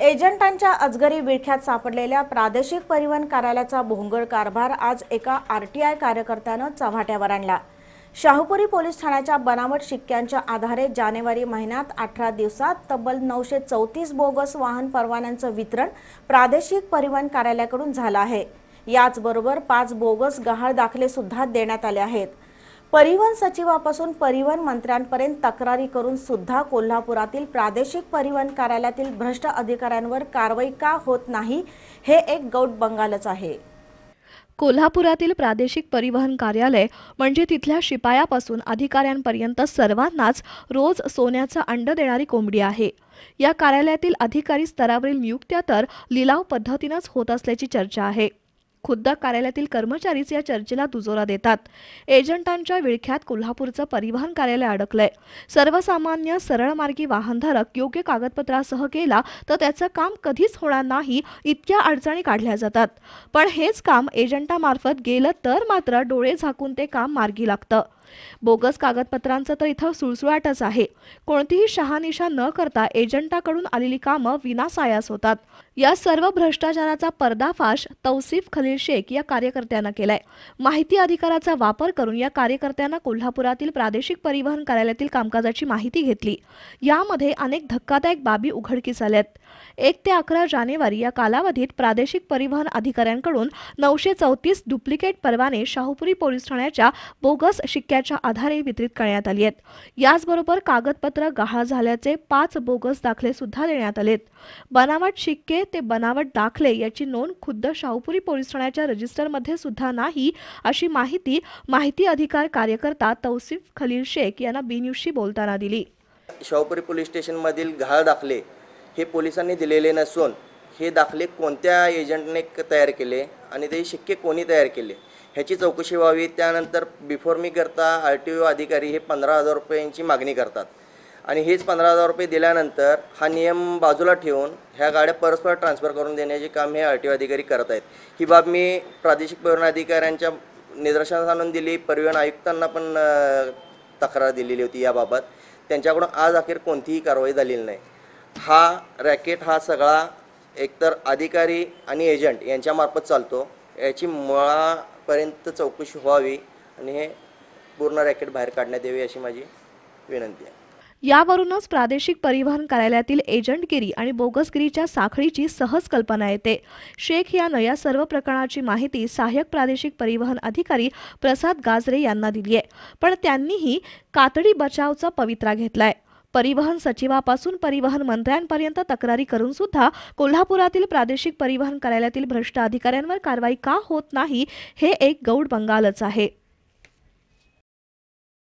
एजंटांच्या अजगरी विळख्यात सापडलेल्या प्रादेशिक परिवहन कार्यालयाचा भोंगळ कारभार आज एका आर टी आय कार्यकर्त्यानं चव्हाट्यावर आणला शाहूपुरी पोलीस ठाण्याच्या बनावट शिक्क्यांच्या आधारे जानेवारी महिन्यात अठरा दिवसात तब्बल नऊशे चौतीस बोगस वाहन परवान्यांचं वितरण प्रादेशिक परिवहन कार्यालयाकडून झालं आहे याचबरोबर पाच बोगस गहाळ दाखले सुद्धा देण्यात आले आहेत परिवहन सचिवापासून परिवहन मंत्र्यांपर्यंत तक्रारी करून सुद्धा कोल्हापुरातील प्रादेशिक परिवहन कार्यालयातील भ्रष्ट अधिकाऱ्यांवर कारवाई का होत नाही हे एक गौट बंगालच आहे कोल्हापुरातील प्रादेशिक परिवहन कार्यालय म्हणजे तिथल्या शिपायापासून अधिकाऱ्यांपर्यंत सर्वांनाच रोज सोन्याचं अंड देणारी कोंबडी आहे या कार्यालयातील अधिकारी स्तरावरील नियुक्त्या तर लिलाव पद्धतीनंच होत असल्याची चर्चा आहे खुद्द कार्यालयातील कर्मचारीच या चर्चेला दुजोरा देतात एजंटांच्या विळख्यात कोल्हापूरचं परिवहन कार्यालय अडकलंय सर्वसामान्य सरळ मार्गी वाहनधारक योग्य कागदपत्रासह केला तर त्याचं काम कधीच होणार नाही इतक्या अडचणी काढल्या जातात पण हेच काम एजंटामार्फत गेलं तर मात्र डोळे झाकून ते काम मार्गी लागतं बोगस कागदपत्रांचं तर इथं सुळसुळाटच आहे कोणतीही शहानिशा न करता एजंटाकडून आलेली कामं विनासायास होतात या सर्व भ्रष्टाचाराचा पर्दाफाश तौसिफ खलील शेख या कार्यकर्त्यानं केलाय माहिती अधिकाराचा वापर करून या कार्यकर्त्यांना कोल्हापुरातील प्रादेशिक परिवहन कार्यालयातील कामकाजाची माहिती घेतली यामध्ये अनेक धक्कादायक बाबी उघडकीस आल्यात एक ते अकरा जानेवारी या कालावधीत प्रादेशिक परिवहन अधिकाऱ्यांकडून नऊशे चौतीस डुप्लिकेट परवाने शाहूपुरी पोलीस ठाण्याच्या बोगस शिक्क्या त्याच्या आधारे वितरित करण्यात आली आहेत याचबरोबर कागदपत्र गहाळ झाल्याचे पाच बोगस दाखले सुद्धा देण्यात आलेत बनावट शिक्के ते बनावट दाखले याची नोंद खुद्द शाहूपुरी पोलीस ठाण्याच्या रजिस्टरमध्ये सुद्धा नाही अशी माहिती माहिती अधिकार कार्यकर्ता तौसिफ खलील शेख यांना बी बोलताना दिली शाहूपुरी पोलीस स्टेशनमधील गहाळ दाखले हे पोलिसांनी दिलेले नसून हे दाखले कोणत्या एजंटने तयार केले आणि ते शिक्के कोणी तयार केले ह्याची चौकशी व्हावी त्यानंतर बिफोर मी करता आर टी ओ अधिकारी हे पंधरा हजार रुपयांची मागणी करतात आणि हेच पंधरा हजार रुपये दिल्यानंतर हा नियम बाजूला ठेवून ह्या गाड्या परस्पर ट्रान्सफर करून देण्याचे काम हे आर टी ओ अधिकारी करत आहेत ही बाब मी प्रादेशिक परिवहन अधिकाऱ्यांच्या निदर्शनास आणून दिली परिवहन आयुक्तांना पण तक्रार दिलेली होती याबाबत त्यांच्याकडून आज अखेर कोणतीही कारवाई झालेली नाही हा रॅकेट हा सगळा एकतर अधिकारी आणि एजंट यांच्यामार्फत चालतो याची मुळापर्यंत चौकशी व्हावी आणि हे पूर्ण रॅकेट बाहेर काढण्यात यावी अशी माझी विनंती आहे यावरूनच प्रादेशिक परिवहन कार्यालयातील एजंटगिरी आणि बोगसगिरीच्या साखळीची सहज कल्पना येते शेख यानं या सर्व प्रकरणाची माहिती सहाय्यक प्रादेशिक परिवहन अधिकारी प्रसाद गाजरे यांना दिली आहे पण त्यांनीही कातडी बचावचा पवित्रा घेतलाय परिवहन सचिवापासून परिवहन मंत्र्यांपर्यंत तक्रारी करून सुद्धा कोल्हापुरातील प्रादेशिक परिवहन कार्यालयातील भ्रष्ट अधिकाऱ्यांवर कारवाई का होत नाही हे एक गौड बंगालच आहे